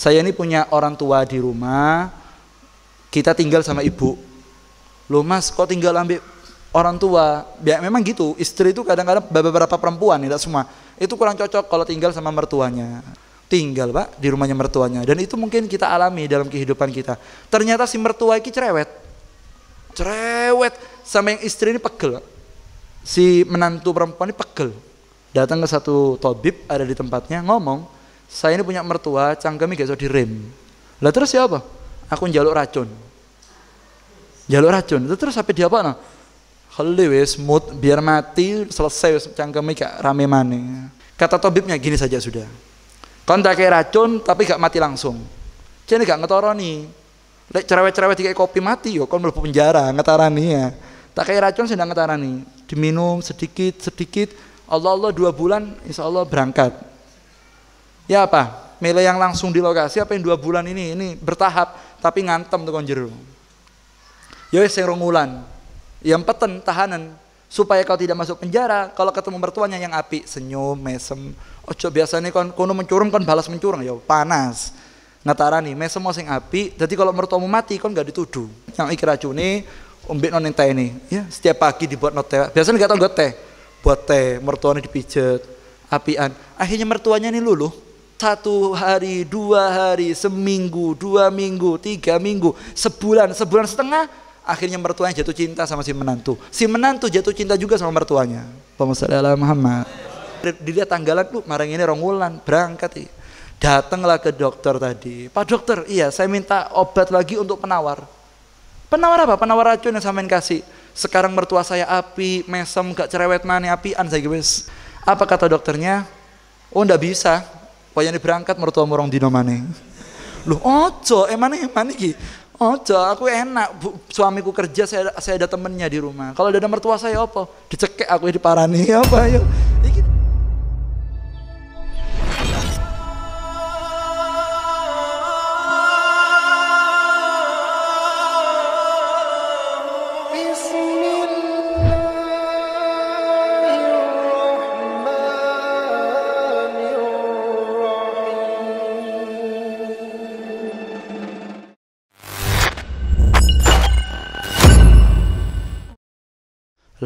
saya ini punya orang tua di rumah, kita tinggal sama ibu. Loh mas, kok tinggal ambil orang tua? Ya memang gitu, istri itu kadang-kadang beberapa perempuan, tidak semua. Itu kurang cocok kalau tinggal sama mertuanya. Tinggal pak, di rumahnya mertuanya. Dan itu mungkin kita alami dalam kehidupan kita. Ternyata si mertua ini cerewet. Cerewet. Sama yang istri ini pegel. Si menantu perempuan ini pegel. Datang ke satu tobib, ada di tempatnya, ngomong saya ini punya mertua, cangkemi gak bisa direm. Lah terus siapa? Aku njaluk racun. Njaluk racun. Lah terus sampai dia apa nah? Kali wis mut biar mati selesai wis cangkemi gak rame mani. Kata tobibnya gini saja sudah. Kon tak racun tapi gak mati langsung. Jadi gak ngetoroni. Lek cerewet-cerewet dikai kopi mati yo kon mlebu penjara ngetarani ya. Tak kayak racun sedang ngetarani. Diminum sedikit sedikit Allah Allah dua bulan insya Allah berangkat Ya apa? Mele yang langsung di lokasi apa yang dua bulan ini? Ini bertahap tapi ngantem tuh konjeru. Yoi ya sing rongulan. Yang peten tahanan supaya kau tidak masuk penjara kalau ketemu mertuanya yang api senyum mesem ojo biasanya kon kono mencurung kon balas mencurung ya panas nih mesem mau sing api jadi kalau mertuamu mati kon gak dituduh yang ikir racuni umbik noning teh ini ya setiap pagi dibuat no teh biasanya gak tau gak teh buat teh mertuanya dipijat apian akhirnya mertuanya nih luluh satu hari, dua hari, seminggu, dua minggu, tiga minggu, sebulan, sebulan setengah, akhirnya mertuanya jatuh cinta sama si menantu. Si menantu jatuh cinta juga sama mertuanya. Pemusadalah Muhammad. Dilihat tanggalan, lu marang ini rongulan, berangkat. Datanglah ke dokter tadi. Pak dokter, iya saya minta obat lagi untuk penawar. Penawar apa? Penawar racun yang samain kasih. Sekarang mertua saya api, mesem, gak cerewet mana apian saya guys. Apa kata dokternya? Oh ndak bisa, Payane berangkat mertua murong dino maneh. lu ojo emane eh, emane ki Ojo, aku enak. Bu, suamiku kerja, saya saya ada temennya di rumah. Kalau ada mertua saya apa? Dicekek aku di parani ya, apa ya. Iki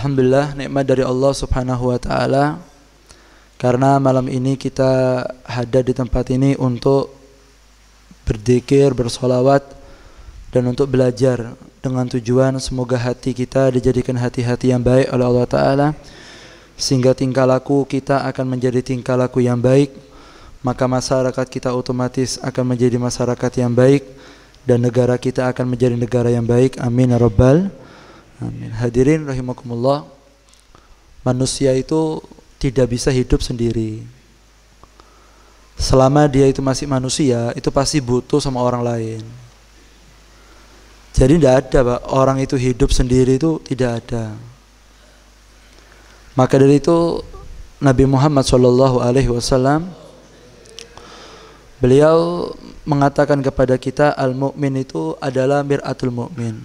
Alhamdulillah nikmat dari Allah Subhanahu wa taala karena malam ini kita hadir di tempat ini untuk berzikir, bersolawat dan untuk belajar dengan tujuan semoga hati kita dijadikan hati-hati yang baik oleh Allah taala sehingga tingkah laku kita akan menjadi tingkah laku yang baik maka masyarakat kita otomatis akan menjadi masyarakat yang baik dan negara kita akan menjadi negara yang baik amin ya rabbal Amin. Hadirin rahimakumullah. Manusia itu tidak bisa hidup sendiri. Selama dia itu masih manusia, itu pasti butuh sama orang lain. Jadi tidak ada Pak, orang itu hidup sendiri itu tidak ada. Maka dari itu Nabi Muhammad Shallallahu Alaihi Wasallam beliau mengatakan kepada kita al mukmin itu adalah miratul mukmin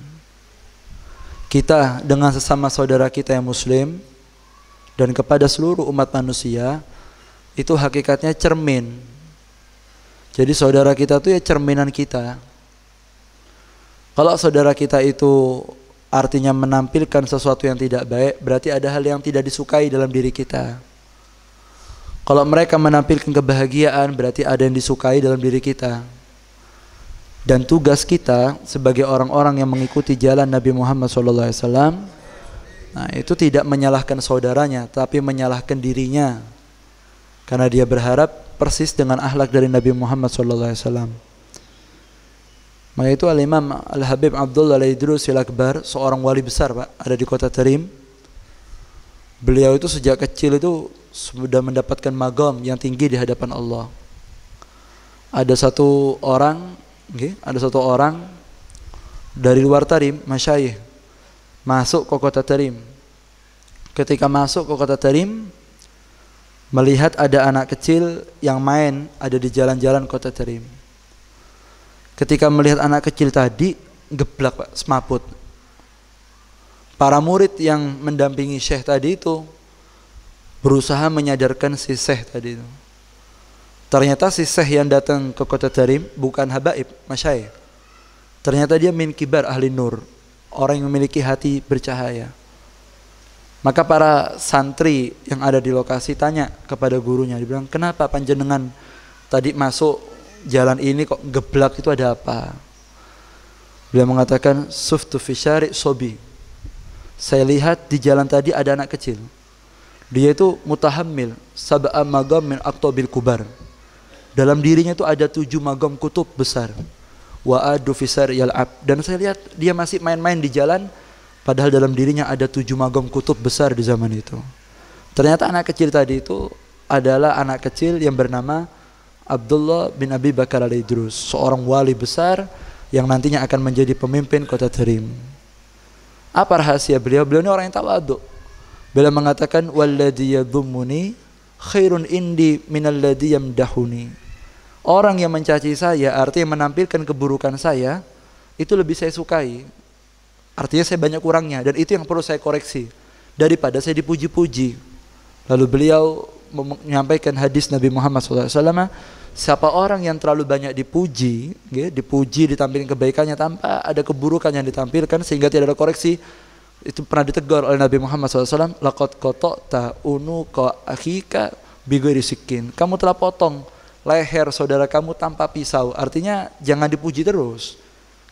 kita dengan sesama saudara kita yang muslim dan kepada seluruh umat manusia itu hakikatnya cermin. Jadi saudara kita itu ya cerminan kita. Kalau saudara kita itu artinya menampilkan sesuatu yang tidak baik, berarti ada hal yang tidak disukai dalam diri kita. Kalau mereka menampilkan kebahagiaan, berarti ada yang disukai dalam diri kita dan tugas kita sebagai orang-orang yang mengikuti jalan Nabi Muhammad SAW nah itu tidak menyalahkan saudaranya tapi menyalahkan dirinya karena dia berharap persis dengan ahlak dari Nabi Muhammad SAW maka itu Al-Imam Al-Habib Abdul Al-Idrus Akbar seorang wali besar Pak ada di kota Terim beliau itu sejak kecil itu sudah mendapatkan magam yang tinggi di hadapan Allah ada satu orang okay, ada satu orang dari luar Tarim, Masyayih, masuk ke kota Tarim. Ketika masuk ke kota Tarim, melihat ada anak kecil yang main ada di jalan-jalan kota Tarim. Ketika melihat anak kecil tadi, geblak Pak, semaput. Para murid yang mendampingi Syekh tadi itu berusaha menyadarkan si Syekh tadi itu. Ternyata si Syekh yang datang ke kota Tarim bukan habaib, masyai. Ternyata dia min kibar ahli nur, orang yang memiliki hati bercahaya. Maka para santri yang ada di lokasi tanya kepada gurunya, dibilang, "Kenapa panjenengan tadi masuk jalan ini kok geblak itu ada apa?" Beliau mengatakan, "Suftu fisyari sobi." Saya lihat di jalan tadi ada anak kecil. Dia itu mutahamil sab'a magam min aktobil kubar dalam dirinya itu ada tujuh magom kutub besar. Wa adu fisar yal'ab. Dan saya lihat dia masih main-main di jalan, padahal dalam dirinya ada tujuh magom kutub besar di zaman itu. Ternyata anak kecil tadi itu adalah anak kecil yang bernama Abdullah bin Abi Bakar al-Idrus, seorang wali besar yang nantinya akan menjadi pemimpin kota Terim. Apa rahasia beliau? Beliau ini orang yang tawadhu. Beliau mengatakan walladhi yadhummuni khairun indi minalladhi yamdahuni. Orang yang mencaci saya artinya menampilkan keburukan saya itu lebih saya sukai. Artinya saya banyak kurangnya dan itu yang perlu saya koreksi daripada saya dipuji-puji. Lalu beliau menyampaikan hadis Nabi Muhammad SAW siapa orang yang terlalu banyak dipuji, ya, dipuji ditampilkan kebaikannya tanpa ada keburukan yang ditampilkan sehingga tidak ada koreksi, itu pernah ditegur oleh Nabi Muhammad SAW. Lakot kotok ta unu ko akhika bigo sikin. Kamu telah potong leher saudara kamu tanpa pisau. Artinya jangan dipuji terus.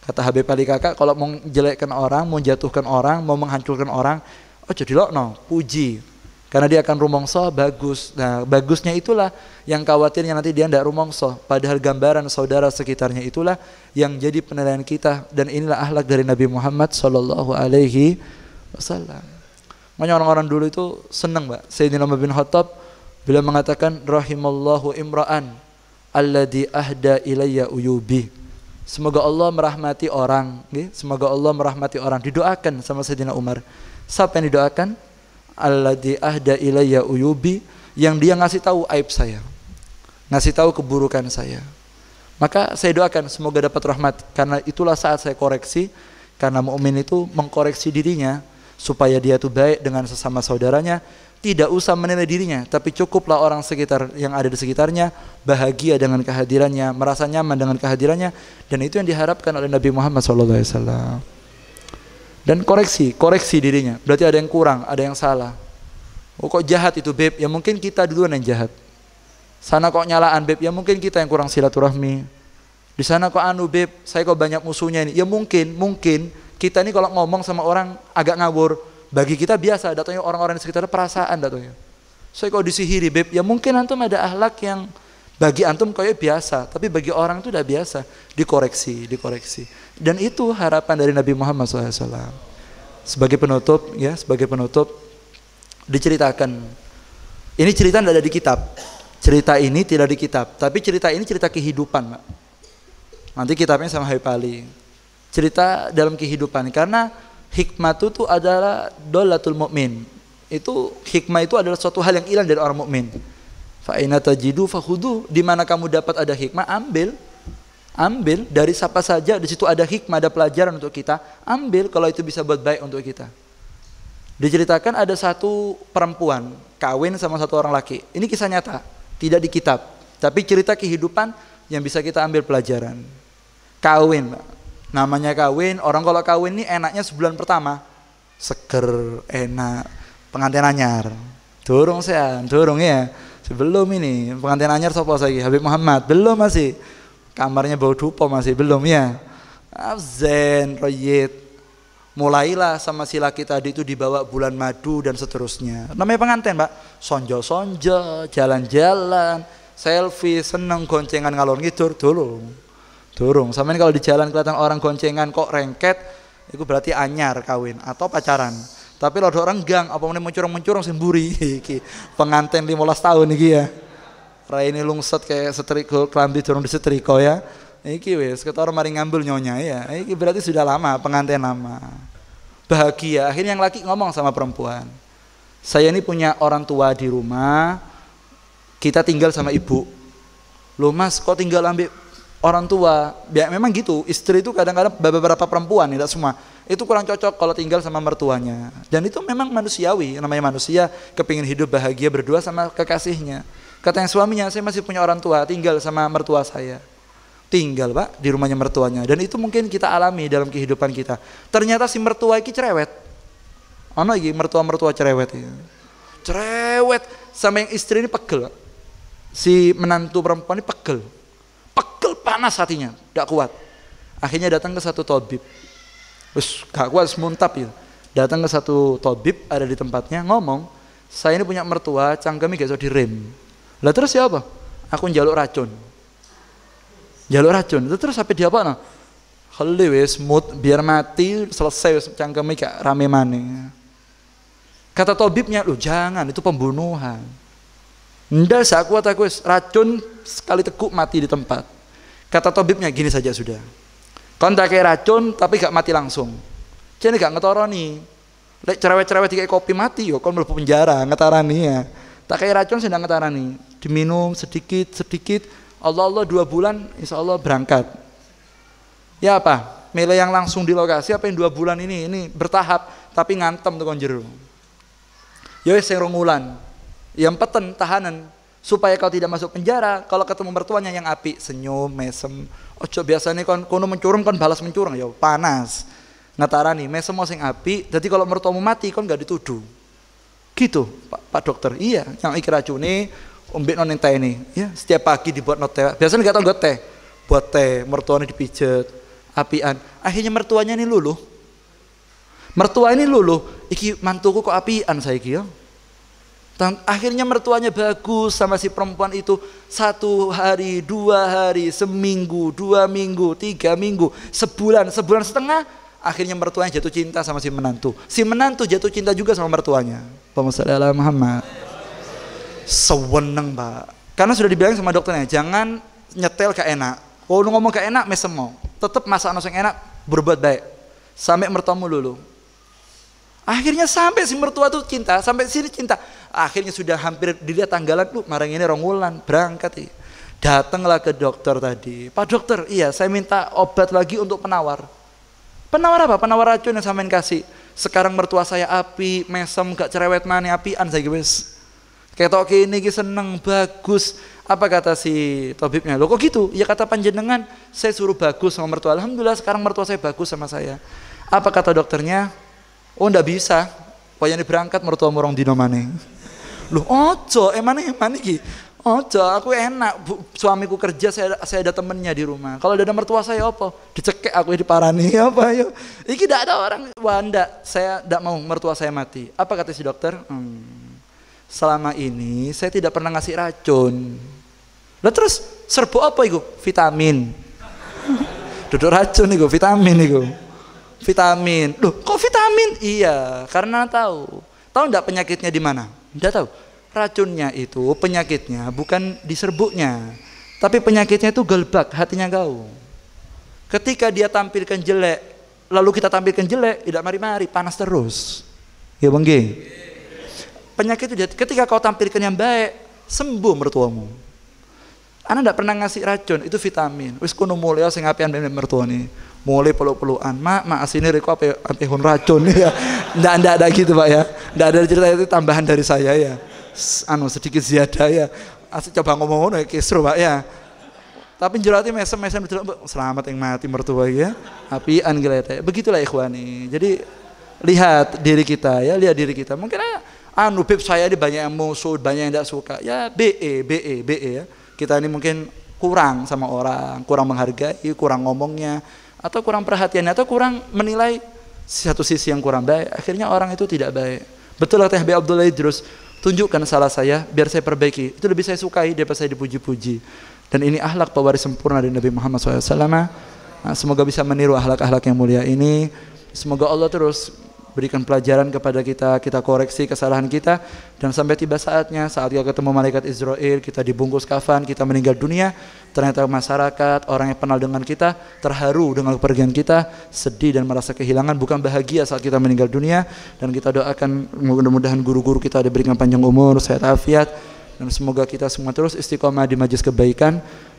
Kata Habib Ali Kakak, kalau mau jelekkan orang, mau jatuhkan orang, mau menghancurkan orang, oh jadi lo no, puji. Karena dia akan rumongso, bagus. Nah, bagusnya itulah yang khawatirnya nanti dia tidak rumongso. Padahal gambaran saudara sekitarnya itulah yang jadi penilaian kita. Dan inilah ahlak dari Nabi Muhammad Shallallahu Alaihi Wasallam. Makanya orang-orang dulu itu seneng mbak. Sayyidina Umar bin Khattab bila mengatakan rahimallahu imra'an alladhi ahda ilayya uyubi. Semoga Allah merahmati orang, semoga Allah merahmati orang. Didoakan sama Sayyidina Umar. Siapa yang didoakan? Alladhi ahda ilayya uyubi yang dia ngasih tahu aib saya. Ngasih tahu keburukan saya. Maka saya doakan semoga dapat rahmat karena itulah saat saya koreksi karena mukmin itu mengkoreksi dirinya supaya dia itu baik dengan sesama saudaranya tidak usah menilai dirinya, tapi cukuplah orang sekitar yang ada di sekitarnya bahagia dengan kehadirannya, merasa nyaman dengan kehadirannya, dan itu yang diharapkan oleh Nabi Muhammad SAW. Dan koreksi, koreksi dirinya. Berarti ada yang kurang, ada yang salah. Oh kok jahat itu beb? Ya mungkin kita duluan yang jahat. Sana kok nyalaan beb? Ya mungkin kita yang kurang silaturahmi. Di sana kok anu beb? Saya kok banyak musuhnya ini. Ya mungkin, mungkin kita ini kalau ngomong sama orang agak ngawur bagi kita biasa datangnya orang-orang di sekitar perasaan datangnya. Saya so, kalau disihiri beb, ya mungkin antum ada ahlak yang bagi antum kayak biasa, tapi bagi orang itu udah biasa, dikoreksi, dikoreksi. Dan itu harapan dari Nabi Muhammad SAW. Sebagai penutup, ya, sebagai penutup, diceritakan. Ini cerita tidak ada di kitab. Cerita ini tidak di kitab, tapi cerita ini cerita kehidupan, Nanti kitabnya sama Habib Ali. Cerita dalam kehidupan, karena hikmah itu adalah dolatul mukmin. Itu hikmah itu adalah suatu hal yang hilang dari orang mukmin. Fa'ina tajidu fahudu. Di mana kamu dapat ada hikmah, ambil. Ambil dari siapa saja, di situ ada hikmah, ada pelajaran untuk kita. Ambil kalau itu bisa buat baik untuk kita. Diceritakan ada satu perempuan kawin sama satu orang laki. Ini kisah nyata, tidak di kitab. Tapi cerita kehidupan yang bisa kita ambil pelajaran. Kawin, namanya kawin orang kalau kawin ini enaknya sebulan pertama seger enak pengantin anyar dorong saya dorong ya sebelum ini pengantin anyar sopo lagi Habib Muhammad belum masih kamarnya bau dupo masih belum ya absen royit mulailah sama si laki tadi itu dibawa bulan madu dan seterusnya namanya pengantin pak sonjo-sonjo jalan-jalan selfie seneng goncengan ngalor ngidur dulu Durung. Sampeyan kalau di jalan kelihatan orang goncengan kok rengket, itu berarti anyar kawin atau pacaran. Tapi lo orang gang apa meneh mencurung-mencurung semburi pengantin lima belas tahun nih ya. Raya ini lungset kayak setrika klambi di setrika ya. Iki wis orang mari ngambil nyonya ya. ini berarti sudah lama pengantin lama. Bahagia. Akhirnya yang laki ngomong sama perempuan. Saya ini punya orang tua di rumah. Kita tinggal sama ibu. Lo mas kok tinggal ambil orang tua ya memang gitu istri itu kadang-kadang beberapa perempuan tidak semua itu kurang cocok kalau tinggal sama mertuanya dan itu memang manusiawi namanya manusia kepingin hidup bahagia berdua sama kekasihnya kata yang suaminya saya masih punya orang tua tinggal sama mertua saya tinggal pak di rumahnya mertuanya dan itu mungkin kita alami dalam kehidupan kita ternyata si mertua ini cerewet mana lagi mertua-mertua cerewet ya cerewet sama yang istri ini pegel si menantu perempuan ini pegel pegel panas hatinya, tidak kuat. Akhirnya datang ke satu tabib. Terus gak kuat, semuntap gitu. Datang ke satu tabib, ada di tempatnya, ngomong, saya ini punya mertua, cangkemi gak direm. Lah terus siapa? Aku njaluk racun. Njaluk racun. itu terus sampai dia apa? Nah? Kali wis mut biar mati selesai wis cangkemi gak rame mana. Kata tabibnya, lu jangan, itu pembunuhan." Ndak, saya kuat aku racun sekali tekuk mati di tempat. Kata tobibnya gini saja sudah. Kon tak racun tapi gak mati langsung. Jadi gak nih Lek cerewet-cerewet tiga kopi mati yo kon mlebu penjara ngetarani ya. Tak kayak racun sedang ngetarani. Diminum sedikit sedikit Allah Allah dua bulan insya Allah berangkat. Ya apa? Milih yang langsung di lokasi apa yang dua bulan ini ini bertahap tapi ngantem tuh konjeru. Yoi sing rongulan. Yang peten tahanan supaya kau tidak masuk penjara kalau ketemu mertuanya yang api senyum mesem ojo biasanya kon kono mencurung kon balas mencurung ya panas natarani mesem mau sing api jadi kalau mertuamu mati kon gak dituduh gitu pak, pak dokter iya yang ikir racuni umbi noning teh ini ya setiap pagi dibuat not teh biasanya gak tau gak teh buat teh mertuanya dipijet apian akhirnya mertuanya ini luluh mertua ini luluh iki mantuku kok apian saya kia Akhirnya mertuanya bagus sama si perempuan itu satu hari, dua hari, seminggu, dua minggu, tiga minggu, sebulan, sebulan setengah. Akhirnya mertuanya jatuh cinta sama si menantu. Si menantu jatuh cinta juga sama mertuanya. Pemusalah Muhammad. Seweneng pak. Karena sudah dibilang sama dokternya, jangan nyetel ke enak. Kalau oh, ngomong ke enak, mesemong Tetap masakan yang enak, berbuat baik. Sampai mertuamu dulu Akhirnya sampai si mertua tuh cinta, sampai sini cinta akhirnya sudah hampir dilihat tanggalan lu marang ini rongulan berangkat ya. datanglah ke dokter tadi pak dokter iya saya minta obat lagi untuk penawar penawar apa penawar racun yang samain kasih sekarang mertua saya api mesem gak cerewet mani apian saya wis ketok ini ki seneng bagus apa kata si tobibnya lo kok gitu ya kata panjenengan saya suruh bagus sama mertua alhamdulillah sekarang mertua saya bagus sama saya apa kata dokternya oh ndak bisa Pokoknya ini berangkat mertua murong dino maneh. Loh, ojo, emane emane iki. Ojo, aku enak, bu, suamiku kerja, saya, saya ada temennya di rumah. Kalau ada mertua saya apa? Dicekek aku di diparani apa yo. Ya? Iki tidak ada orang. Wah, ndak, saya tidak mau mertua saya mati. Apa kata si dokter? Hmm, selama ini saya tidak pernah ngasih racun. Lah terus serbu apa itu? Vitamin. Duduk racun itu, vitamin itu. Vitamin. Loh, kok vitamin? Iya, karena tahu. Tahu ndak penyakitnya di mana? Tidak tahu. Racunnya itu, penyakitnya bukan di serbuknya. Tapi penyakitnya itu gelbak hatinya kau. Ketika dia tampilkan jelek, lalu kita tampilkan jelek, tidak mari-mari, panas terus. Ya bang G. Penyakit itu ketika kau tampilkan yang baik, sembuh mertuamu. Anda tidak pernah ngasih racun, itu vitamin. Wis kuno mulia oh, sing apian mertua nih mulai peluk-pelukan mak mak asini riko apa ape racun ya Enggak, enggak ada gitu Pak ya. Enggak ada cerita itu tambahan dari saya ya. Anu sedikit ziyadah ya. Asik coba ngomong ngomong ya kisru Pak ya. Tapi jerati mesem-mesem selamat yang mati mertua ya. tapi anggilete. Ya, Begitulah ikhwani. Jadi lihat diri kita ya, lihat diri kita. Mungkin ya, anu pip saya ini banyak yang musuh, banyak yang tidak suka. Ya BE, BE, BE ya. Kita ini mungkin kurang sama orang, kurang menghargai, kurang ngomongnya, atau kurang perhatiannya, atau kurang menilai satu sisi yang kurang baik, akhirnya orang itu tidak baik. Betul kata Habib Abdullah Idrus, tunjukkan salah saya biar saya perbaiki. Itu lebih saya sukai daripada saya dipuji-puji. Dan ini ahlak pewaris sempurna dari Nabi Muhammad SAW. Nah, semoga bisa meniru ahlak-ahlak yang mulia ini. Semoga Allah terus berikan pelajaran kepada kita, kita koreksi kesalahan kita dan sampai tiba saatnya saat kita ketemu malaikat Israel, kita dibungkus kafan, kita meninggal dunia, ternyata masyarakat, orang yang kenal dengan kita terharu dengan kepergian kita, sedih dan merasa kehilangan, bukan bahagia saat kita meninggal dunia dan kita doakan mudah-mudahan guru-guru kita diberikan panjang umur, sehat afiat dan semoga kita semua terus istiqomah di majlis kebaikan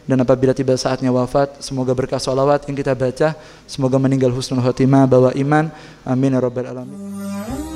dan apabila tiba saatnya wafat semoga berkah salawat yang kita baca semoga meninggal husnul khotimah bawa iman amin ya rabbal alamin